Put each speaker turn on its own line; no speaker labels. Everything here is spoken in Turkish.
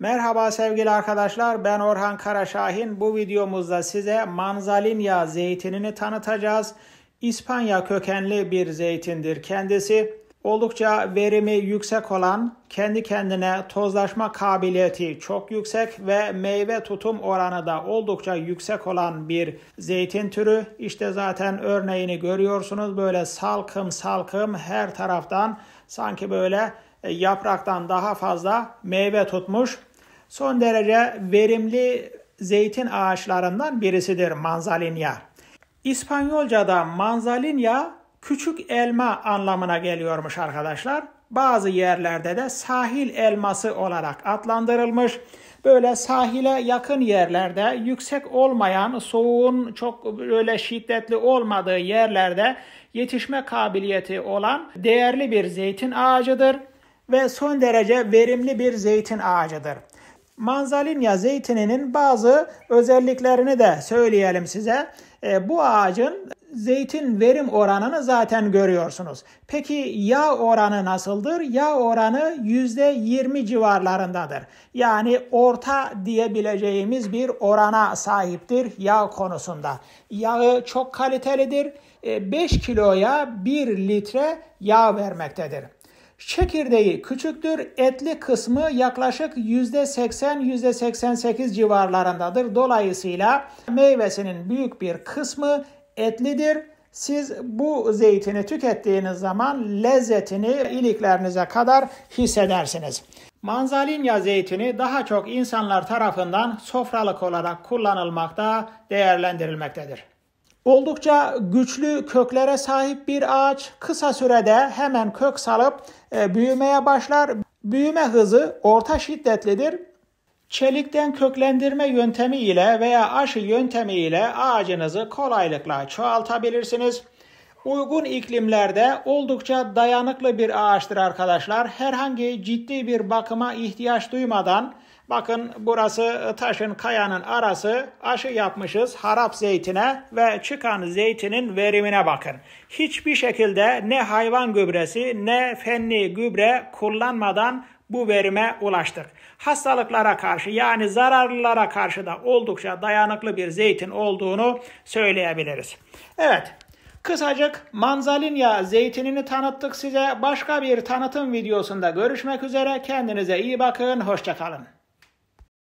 Merhaba sevgili arkadaşlar ben Orhan Karaşahin. Bu videomuzda size manzalinya zeytinini tanıtacağız. İspanya kökenli bir zeytindir kendisi. Oldukça verimi yüksek olan, kendi kendine tozlaşma kabiliyeti çok yüksek ve meyve tutum oranı da oldukça yüksek olan bir zeytin türü. İşte zaten örneğini görüyorsunuz böyle salkım salkım her taraftan sanki böyle e, yapraktan daha fazla meyve tutmuş son derece verimli zeytin ağaçlarından birisidir manzalinya. İspanyolca'da manzalinya küçük elma anlamına geliyormuş arkadaşlar. Bazı yerlerde de sahil elması olarak adlandırılmış. Böyle sahile yakın yerlerde yüksek olmayan, soğuğun çok öyle şiddetli olmadığı yerlerde yetişme kabiliyeti olan değerli bir zeytin ağacıdır ve son derece verimli bir zeytin ağacıdır manzalinya zeytininin bazı özelliklerini de söyleyelim size. E, bu ağacın zeytin verim oranını zaten görüyorsunuz. Peki yağ oranı nasıldır? Yağ oranı %20 civarlarındadır. Yani orta diyebileceğimiz bir orana sahiptir yağ konusunda. Yağı çok kalitelidir. 5 e, kiloya 1 litre yağ vermektedir. Çekirdeği küçüktür. Etli kısmı yaklaşık %80-%88 civarlarındadır. Dolayısıyla meyvesinin büyük bir kısmı etlidir. Siz bu zeytini tükettiğiniz zaman lezzetini iliklerinize kadar hissedersiniz. Manzalinya zeytini daha çok insanlar tarafından sofralık olarak kullanılmakta, değerlendirilmektedir. Oldukça güçlü köklere sahip bir ağaç kısa sürede hemen kök salıp e, büyümeye başlar. Büyüme hızı orta şiddetlidir. Çelikten köklendirme yöntemi ile veya aşı yöntemi ile ağacınızı kolaylıkla çoğaltabilirsiniz. Uygun iklimlerde oldukça dayanıklı bir ağaçtır arkadaşlar. Herhangi ciddi bir bakıma ihtiyaç duymadan Bakın burası e, taşın kayanın arası. Aşı yapmışız harap zeytine ve çıkan zeytinin verimine bakın. Hiçbir şekilde ne hayvan gübresi ne fenli gübre kullanmadan bu verime ulaştık. Hastalıklara karşı yani zararlılara karşı da oldukça dayanıklı bir zeytin olduğunu söyleyebiliriz. Evet Kısacık manzalinya zeytinini tanıttık size. Başka bir tanıtım videosunda görüşmek üzere. Kendinize iyi bakın. Hoşçakalın.